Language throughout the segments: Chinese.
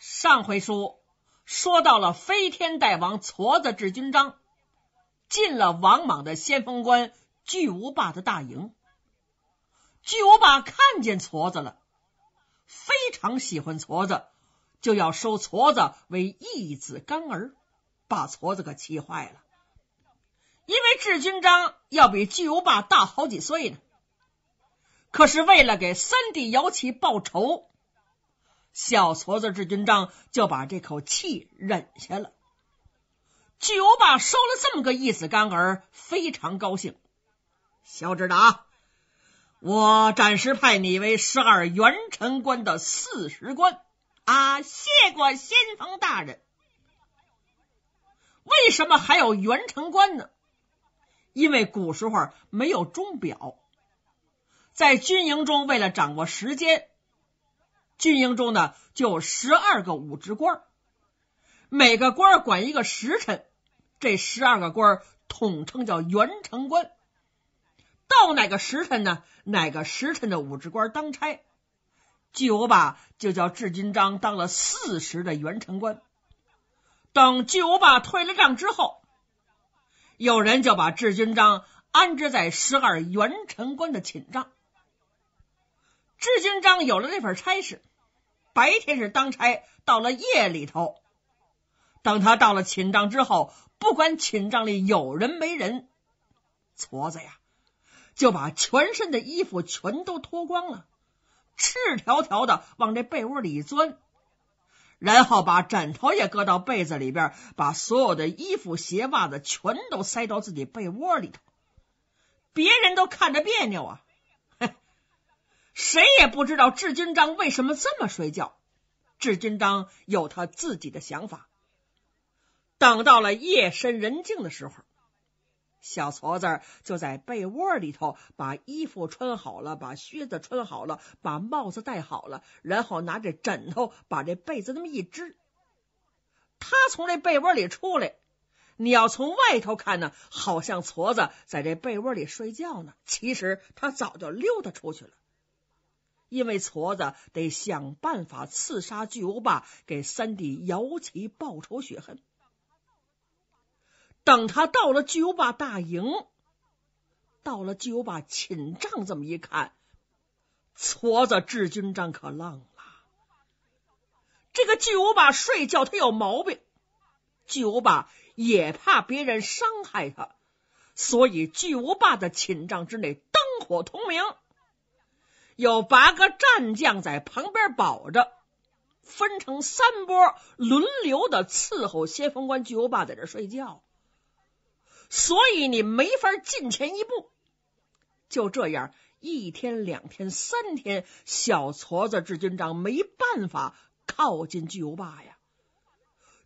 上回书说到了飞天大王矬子治军章进了王莽的先锋官巨无霸的大营，巨无霸看见矬子了，非常喜欢矬子，就要收矬子为义子干儿，把矬子可气坏了，因为治军章要比巨无霸大好几岁呢，可是为了给三弟姚琦报仇。小矬子治军章就把这口气忍下了。巨无霸收了这么个意思干儿，非常高兴。小指达，我暂时派你为十二元城关的四十关。啊，谢过先锋大人。为什么还有元城关呢？因为古时候没有钟表，在军营中为了掌握时间。军营中呢，就有十二个武职官，每个官管一个时辰。这十二个官统称叫元辰官。到哪个时辰呢？哪个时辰的武职官当差？巨无霸就叫智金章当了四十的元辰官。等巨无霸退了帐之后，有人就把智军章安置在十二元辰官的寝帐。智军章有了这份差事。白天是当差，到了夜里头，等他到了寝帐之后，不管寝帐里有人没人，矬子呀，就把全身的衣服全都脱光了，赤条条的往这被窝里钻，然后把枕头也搁到被子里边，把所有的衣服、鞋袜子全都塞到自己被窝里头，别人都看着别扭啊。谁也不知道志军章为什么这么睡觉。志军章有他自己的想法。等到了夜深人静的时候，小矬子就在被窝里头把衣服穿好了，把靴子穿好了，把帽子戴好了，然后拿着枕头把这被子那么一支。他从这被窝里出来，你要从外头看呢，好像矬子在这被窝里睡觉呢。其实他早就溜达出去了。因为矬子得想办法刺杀巨无霸，给三弟姚奇报仇雪恨。等他到了巨无霸大营，到了巨无霸寝帐，这么一看，矬子治军帐可浪了。这个巨无霸睡觉他有毛病，巨无霸也怕别人伤害他，所以巨无霸的寝帐之内灯火通明。有八个战将在旁边保着，分成三波轮流的伺候先锋官巨无霸在这睡觉，所以你没法进前一步。就这样，一天、两天、三天，小矬子治军长没办法靠近巨无霸呀，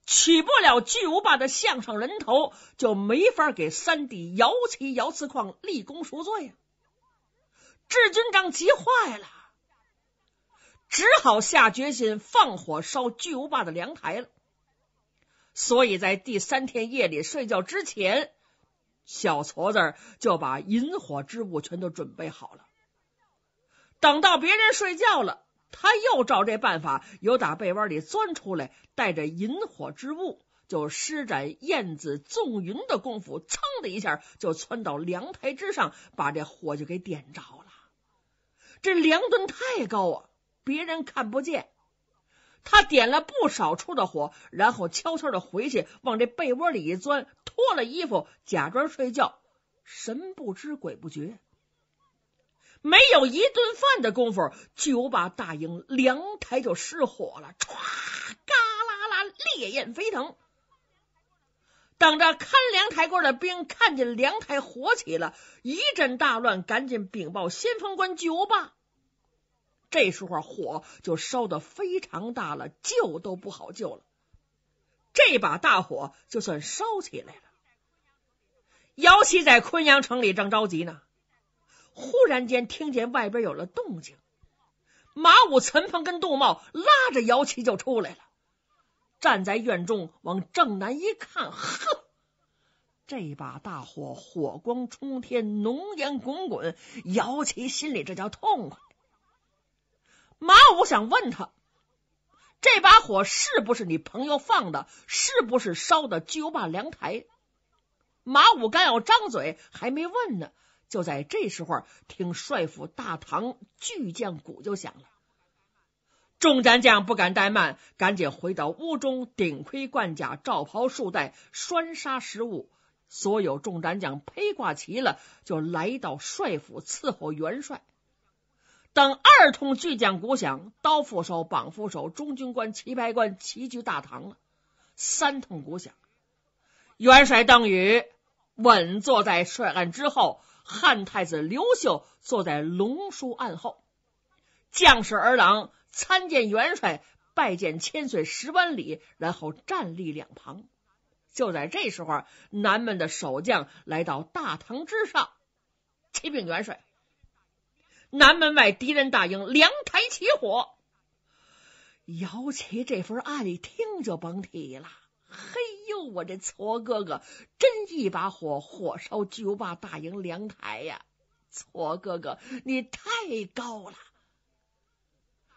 取不了巨无霸的项上人头，就没法给三弟姚奇、姚次矿立功赎罪呀。志军长急坏了，只好下决心放火烧巨无霸的凉台了。所以在第三天夜里睡觉之前，小矬子就把引火之物全都准备好了。等到别人睡觉了，他又照这办法，由打被窝里钻出来，带着引火之物，就施展燕子纵云的功夫，噌的一下就窜到凉台之上，把这火就给点着了。这梁墩太高啊，别人看不见。他点了不少处的火，然后悄悄的回去，往这被窝里一钻，脱了衣服，假装睡觉，神不知鬼不觉。没有一顿饭的功夫，无霸大营凉台就失火了，唰，嘎啦啦，烈焰飞腾。等着看凉台锅的兵看见凉台火起了，一阵大乱，赶紧禀报先锋官无霸。这时候火就烧的非常大了，救都不好救了。这把大火就算烧起来了。姚琪在昆阳城里正着急呢，忽然间听见外边有了动静，马武、岑鹏跟杜茂拉着姚琪就出来了，站在院中往正南一看，呵，这把大火，火光冲天，浓烟滚滚。姚琪心里这叫痛快。马武想问他，这把火是不是你朋友放的？是不是烧的巨无霸凉台？马武刚要张嘴，还没问呢，就在这时候，听帅府大堂巨匠鼓就响了。众斩将不敢怠慢，赶紧回到屋中，顶盔贯甲，罩袍束带，拴杀食物。所有众斩将披挂齐了，就来到帅府伺候元帅。等二通巨将鼓响，刀副手、绑副手、中军官、旗牌官齐聚大堂了。三通鼓响，元帅邓禹稳坐在帅案之后，汉太子刘秀坐在龙书案后。将士儿郎参见元帅，拜见千岁十万里，然后站立两旁。就在这时候，南门的守将来到大堂之上，启禀元帅。南门外敌人大营凉台起火，姚琦这份案暗听就甭提了。嘿呦，我这矬哥哥真一把火，火烧九霸大营凉台呀！矬哥哥，你太高了。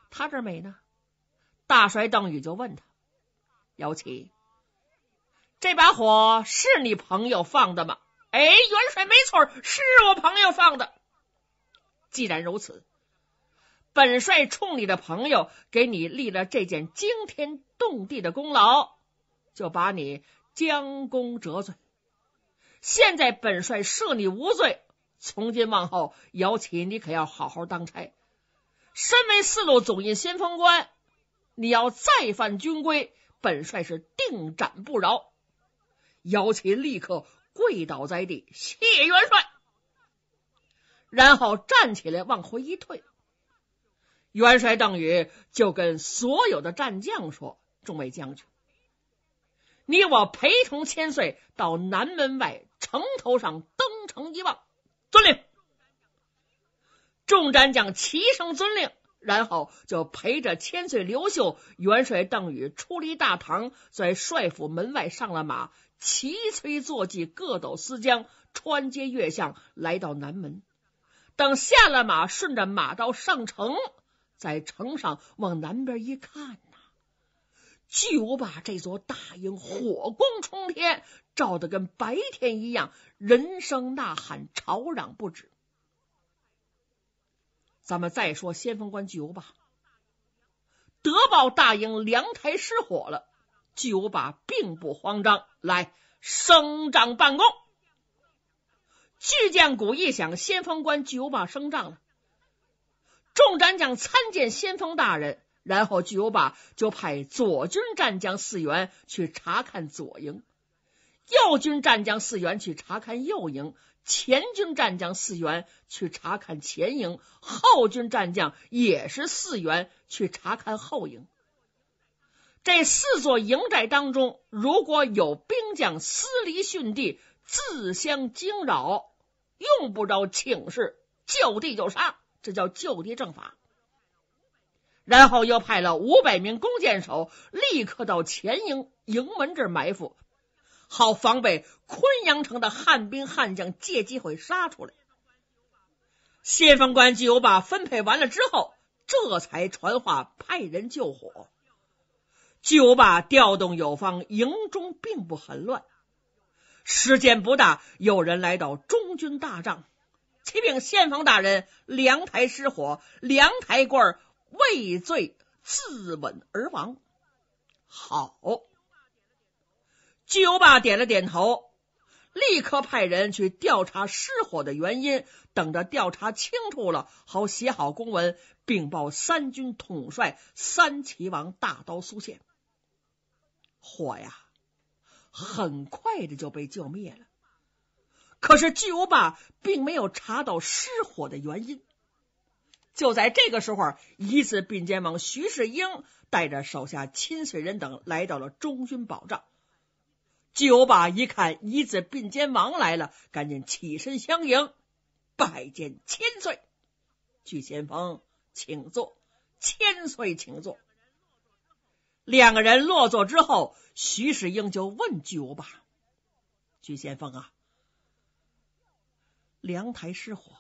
他这美呢？大帅邓禹就问他：“姚琦，这把火是你朋友放的吗？”“哎，元帅没错，是我朋友放的。”既然如此，本帅冲你的朋友给你立了这件惊天动地的功劳，就把你将功折罪。现在本帅赦你无罪，从今往后，姚启，你可要好好当差。身为四路总印先锋官，你要再犯军规，本帅是定斩不饶。姚启立刻跪倒在地，谢元帅。然后站起来往回一退，元帅邓禹就跟所有的战将说：“众位将军，你我陪同千岁到南门外城头上登城一望。”遵令，众战将齐声遵令，然后就陪着千岁刘秀、元帅邓禹出离大堂，在帅府门外上了马，齐催坐骑，各斗丝缰，穿街越巷，来到南门。等下了马，顺着马道上城，在城上往南边一看呐，巨无霸这座大营火光冲天，照的跟白天一样，人声呐喊，吵嚷不止。咱们再说先锋官巨无霸，得报大营凉台失火了，巨无霸并不慌张，来升帐办公。巨剑鼓一响，先锋官巨无霸升帐了。众战将参见先锋大人。然后巨无霸就派左军战将四员去查看左营，右军战将四员去查看右营，前军战将四员去查看前营，后军战将也是四员去查看后营。这四座营寨当中，如果有兵将私离训地。自相惊扰，用不着请示，就地就杀，这叫就地正法。然后又派了五百名弓箭手，立刻到前营营门这儿埋伏，好防备昆阳城的汉兵汉将借机会杀出来。先锋官，巨无霸分配完了之后，这才传话派人救火。巨无霸调动有方，营中并不很乱。时间不大，有人来到中军大帐，启禀县房大人，凉台失火，凉台官儿畏罪自刎而亡。好，巨无霸点了点头，立刻派人去调查失火的原因，等着调查清楚了，好写好公文禀报三军统帅三齐王大刀苏献。火呀！很快的就被浇灭了。可是巨无霸并没有查到失火的原因。就在这个时候，一字并肩王徐世英带着手下亲随人等来到了中军保障。巨无霸一看一字并肩王来了，赶紧起身相迎，拜见千岁。巨先锋，请坐。千岁，请坐。两个人落座之后，徐世英就问巨无霸：“巨先锋啊，凉台失火，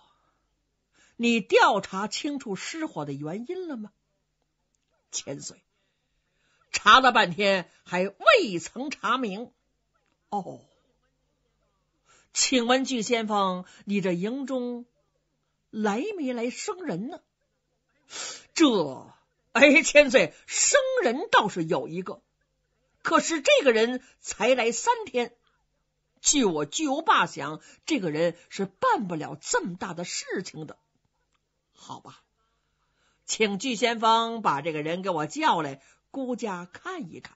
你调查清楚失火的原因了吗？千岁查了半天，还未曾查明。哦，请问巨先锋，你这营中来没来生人呢？这。”哎，千岁，生人倒是有一个，可是这个人才来三天。据我巨无霸想，这个人是办不了这么大的事情的，好吧？请巨先锋把这个人给我叫来，孤家看一看，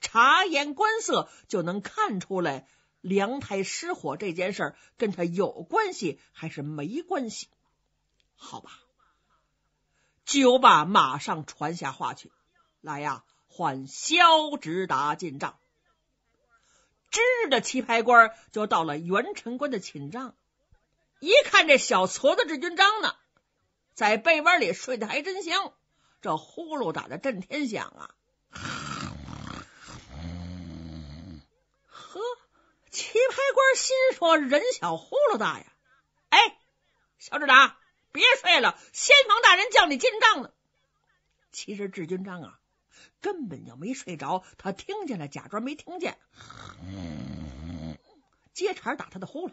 察言观色就能看出来，凉台失火这件事跟他有关系还是没关系，好吧？聚义霸马上传下话去，来呀，唤萧直达进帐。支着棋牌官就到了元陈官的寝帐，一看这小矬子治军章呢，在被窝里睡得还真香，这呼噜打得震天响啊！呵，棋牌官心说人小呼噜大呀，哎，小直达。别睡了，先锋大人叫你进帐了。其实智军章啊，根本就没睡着，他听见了，假装没听见，接茬打他的呼噜。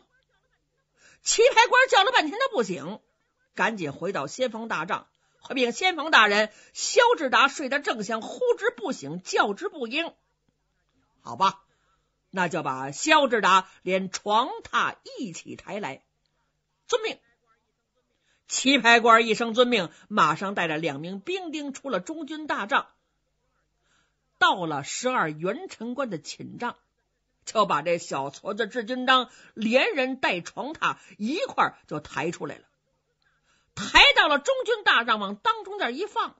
棋牌官叫了半天他不醒，赶紧回到先锋大帐，回禀先锋大人：肖志达睡得正香，呼之不醒，叫之不应。好吧，那就把肖志达连床榻一起抬来。遵命。棋牌官一声遵命，马上带着两名兵丁出了中军大帐，到了十二元城关的寝帐，就把这小矬子治军章连人带床榻一块就抬出来了，抬到了中军大帐，往当中间一放，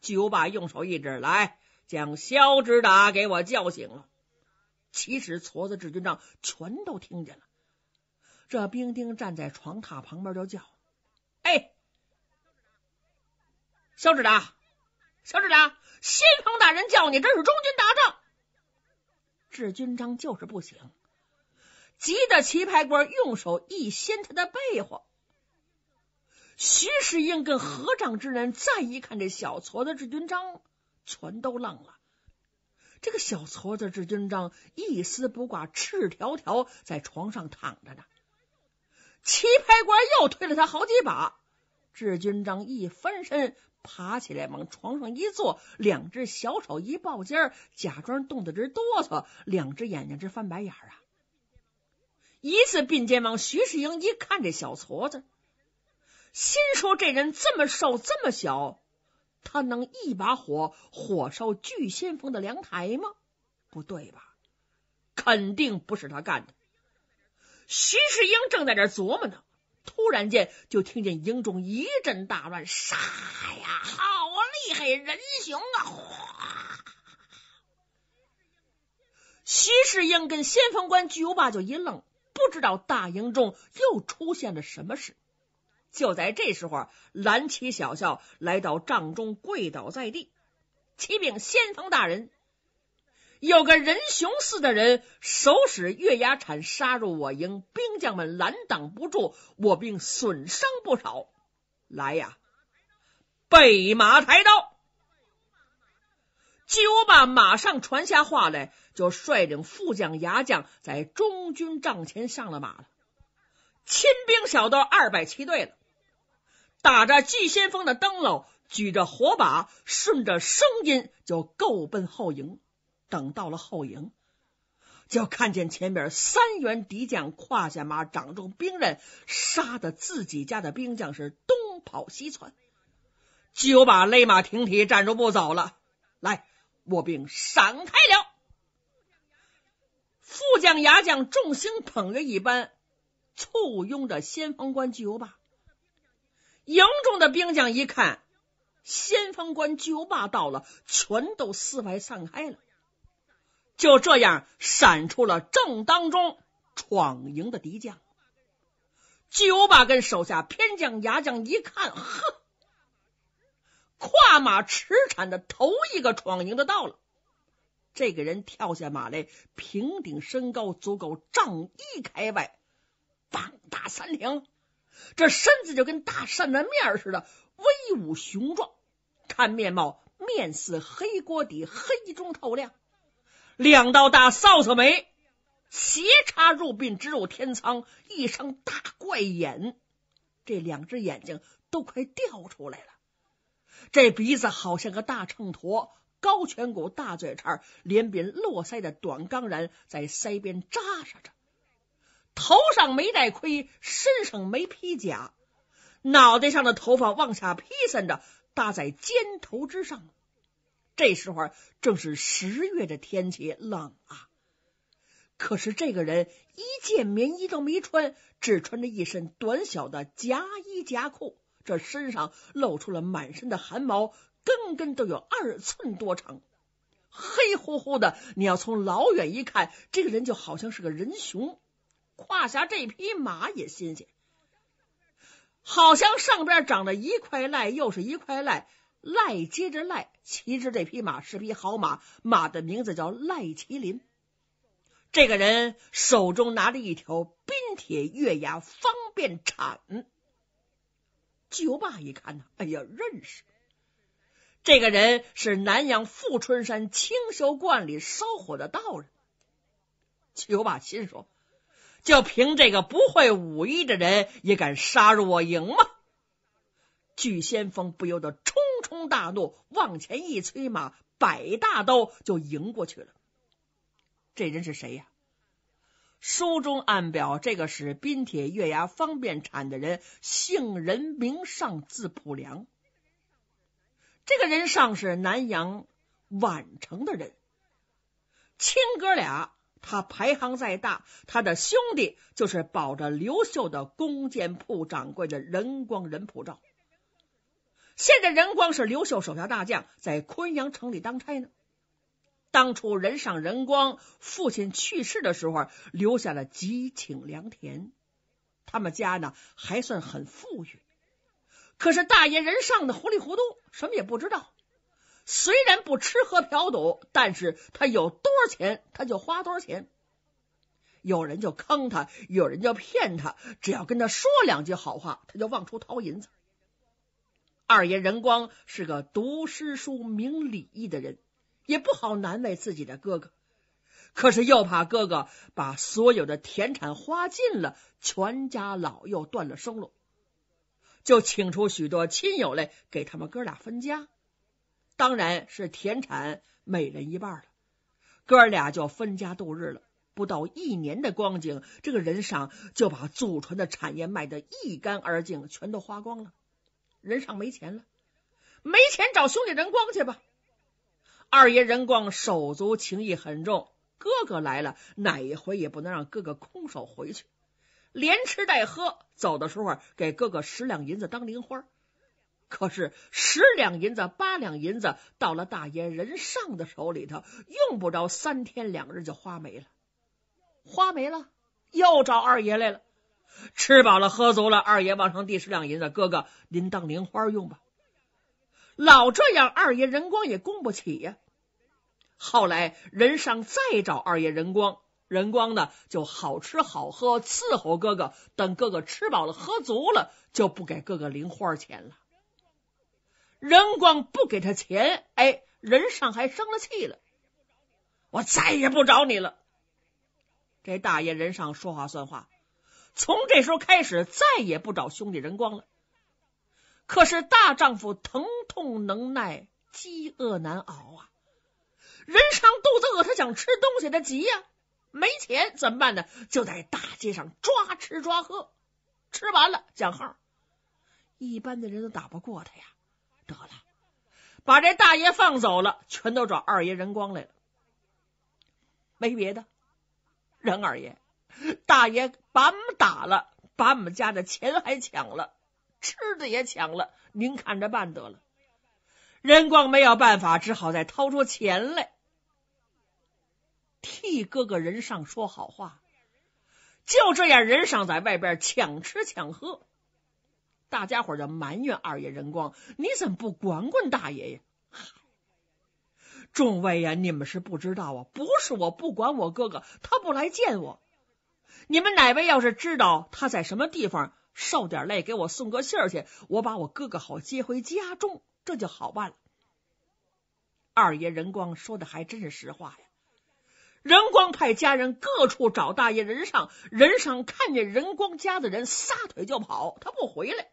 九把用手一指来，将萧之达给我叫醒了。其实矬子治军章全都听见了，这兵丁站在床榻旁边就叫。肖指长，肖指长，先锋大人叫你，这是中军打仗。志军章就是不行，急得棋牌官用手一掀他的被窝。徐世英跟合掌之人再一看，这小矬子制军章全都愣了。这个小矬子制军章一丝不挂，赤条条在床上躺着呢。棋牌官又推了他好几把，志军章一翻身。爬起来往床上一坐，两只小手一抱肩儿，假装冻得直哆嗦，两只眼睛直翻白眼啊！一次并肩往徐世英一看，这小矬子，心说这人这么瘦，这么小，他能一把火火烧聚仙峰的凉台吗？不对吧？肯定不是他干的。徐世英正在这琢磨呢。突然间，就听见营中一阵大乱，杀呀！好厉害，人熊啊！哗！徐世英跟先锋官巨无霸就一愣，不知道大营中又出现了什么事。就在这时候，蓝旗小校来到帐中，跪倒在地，启禀先锋大人。有个人熊似的人，手使月牙铲，杀入我营，兵将们拦挡不住，我兵损伤不少。来呀，备马抬刀！季无霸马上传下话来，就率领副将牙将在中军帐前上了马了。亲兵小道二百七队了，打着季先锋的灯笼，举着火把，顺着声音就够奔后营。等到了后营，就看见前边三员敌将胯下马，掌中兵刃，杀的自己家的兵将是东跑西窜。巨无霸勒马停蹄，站住不走了。来，我兵闪开了。副将、牙将众星捧月一般簇拥着先锋官巨无霸。营中的兵将一看先锋官巨无霸到了，全都四外散开了。就这样闪出了正当中闯营的敌将，纪无霸跟手下偏将牙将一看，呵，跨马驰铲的头一个闯营的到了。这个人跳下马来，平顶身高足够丈一开外，棒大三挺，这身子就跟大扇子面似的威武雄壮。看面貌，面似黑锅底，黑中透亮。两道大扫帚眉，斜插入鬓，直入天仓；一双大怪眼，这两只眼睛都快掉出来了。这鼻子好像个大秤砣，高颧骨，大嘴叉，连鬓络腮的短钢髯在腮边扎扎着。头上没戴盔，身上没披甲，脑袋上的头发往下披散着，搭在肩头之上。这时候正是十月的天气，冷啊！可是这个人一件棉衣都没穿，只穿着一身短小的夹衣夹裤，这身上露出了满身的汗毛，根根都有二寸多长，黑乎乎的。你要从老远一看，这个人就好像是个人熊。胯下这匹马也新鲜，好像上边长着一块癞，又是一块癞。赖接着赖其实这匹马是匹好马，马的名字叫赖麒麟。这个人手中拿着一条冰铁月牙方便铲。九霸一看呐，哎呀，认识！这个人是南阳富春山清修观里烧火的道人。九霸心说：就凭这个不会武艺的人，也敢杀入我营吗？巨先锋不由得冲。大怒，往前一催马，摆大刀就迎过去了。这人是谁呀？书中暗表，这个使滨铁月牙方便产的人，姓任，名尚，字普良。这个人上是南阳宛城的人，亲哥俩。他排行再大，他的兄弟就是保着刘秀的弓箭铺掌柜的任光、任普照。现在任光是刘秀手下大将，在昆阳城里当差呢。当初任上任光父亲去世的时候，留下了几顷良田，他们家呢还算很富裕。可是大爷任上的糊里糊涂，什么也不知道。虽然不吃喝嫖赌，但是他有多少钱他就花多少钱。有人就坑他，有人就骗他，只要跟他说两句好话，他就往出掏银子。二爷仁光是个读诗书、明礼义的人，也不好难为自己的哥哥，可是又怕哥哥把所有的田产花尽了，全家老幼断了生路，就请出许多亲友来给他们哥俩分家，当然是田产每人一半了。哥俩就分家度日了。不到一年的光景，这个人上就把祖传的产业卖得一干二净，全都花光了。人上没钱了，没钱找兄弟任光去吧。二爷任光手足情谊很重，哥哥来了哪一回也不能让哥哥空手回去，连吃带喝，走的时候给哥哥十两银子当零花。可是十两银子、八两银子到了大爷任上的手里头，用不着三天两日就花没了，花没了又找二爷来了。吃饱了喝足了，二爷往上递十两银子，哥哥您当零花用吧。老这样，二爷任光也供不起呀。后来任尚再找二爷任光，任光呢就好吃好喝伺候哥哥，等哥哥吃饱了喝足了就不给哥哥零花钱了。任光不给他钱，哎，任尚还生了气了，我再也不找你了。这大爷任尚说话算话。从这时候开始，再也不找兄弟任光了。可是大丈夫疼痛能耐，饥饿难熬啊！人上肚子饿，他想吃东西，他急呀！没钱怎么办呢？就在大街上抓吃抓喝，吃完了讲号。一般的人都打不过他呀！得了，把这大爷放走了，全都找二爷任光来了。没别的，任二爷。大爷把我们打了，把我们家的钱还抢了，吃的也抢了。您看着办得了。任光没有办法，只好再掏出钱来替哥哥任尚说好话。就这样，任尚在外边抢吃抢喝。大家伙就埋怨二爷任光：“你怎么不管管大爷呀？”众位呀，你们是不知道啊，不是我不管我哥哥，他不来见我。你们哪位要是知道他在什么地方受点累，给我送个信儿去，我把我哥哥好接回家中，这就好办了。二爷任光说的还真是实话呀。任光派家人各处找大爷任上，任上看见任光家的人，撒腿就跑，他不回来。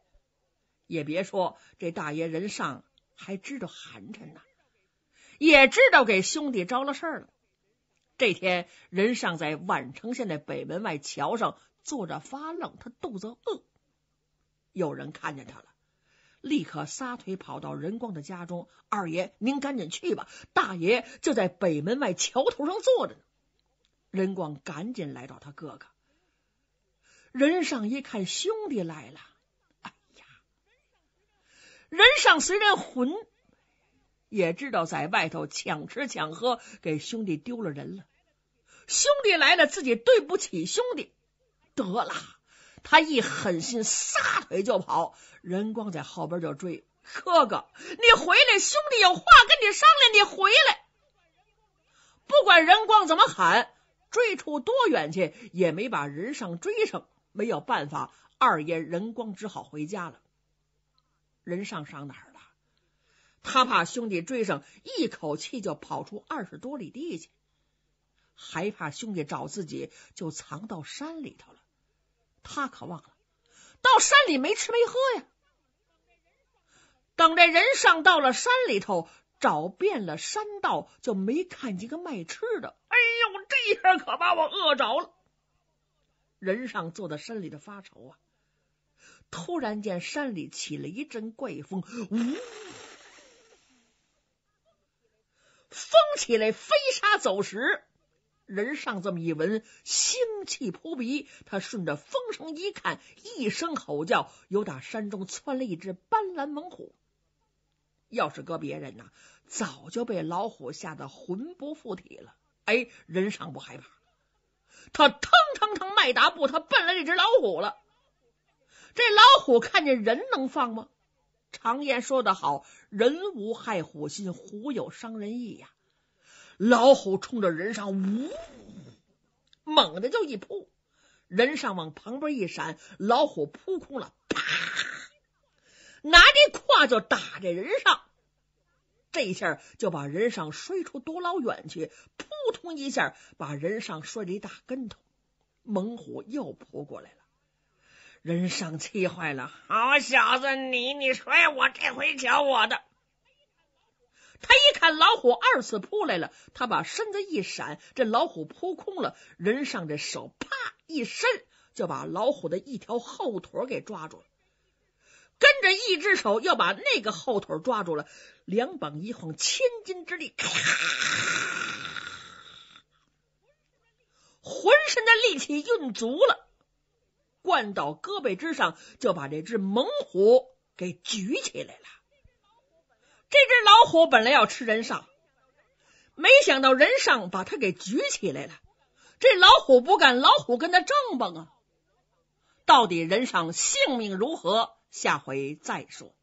也别说这大爷任上还知道寒碜呢，也知道给兄弟招了事儿了。这天，任尚在宛城县的北门外桥上坐着发愣，他肚子饿。有人看见他了，立刻撒腿跑到任光的家中：“二爷，您赶紧去吧，大爷就在北门外桥头上坐着呢。”任光赶紧来到他哥哥任尚一看，兄弟来了，哎呀！任尚虽然混，也知道在外头抢吃抢喝，给兄弟丢了人了。兄弟来了，自己对不起兄弟，得了，他一狠心，撒腿就跑。任光在后边就追，哥哥，你回来，兄弟有话跟你商量，你回来。不管任光怎么喊，追出多远去，也没把任上追上。没有办法，二爷任光只好回家了。任上上哪儿了？他怕兄弟追上，一口气就跑出二十多里地去。害怕兄弟找自己，就藏到山里头了。他可忘了到山里没吃没喝呀。等这人上到了山里头，找遍了山道，就没看见个卖吃的。哎呦，这一下可把我饿着了。人上坐在山里头发愁啊。突然间，山里起了一阵怪风，呜，风起来，飞沙走石。人上这么一闻，腥气扑鼻。他顺着风声一看，一声吼叫，有打山中窜了一只斑斓猛虎。要是搁别人呐，早就被老虎吓得魂不附体了。哎，人上不害怕，他腾腾腾迈达步，他奔了这只老虎了。这老虎看见人能放吗？常言说的好，人无害虎心，虎有伤人意呀。老虎冲着人上呜，猛的就一扑，人上往旁边一闪，老虎扑空了，啪，拿这胯就打这人上，这一下就把人上摔出多老远去，扑通一下把人上摔了一大跟头，猛虎又扑过来了，人上气坏了，好小子，你你摔我，这回瞧我的。他一看老虎二次扑来了，他把身子一闪，这老虎扑空了。人上这手啪一伸，就把老虎的一条后腿给抓住了。跟着一只手要把那个后腿抓住了，两膀一晃，千斤之力，咔，浑身的力气用足了，灌到胳膊之上，就把这只猛虎给举起来了。这只老虎本来要吃人上，没想到人上把他给举起来了。这老虎不敢，老虎跟他争蹦啊！到底人上性命如何？下回再说。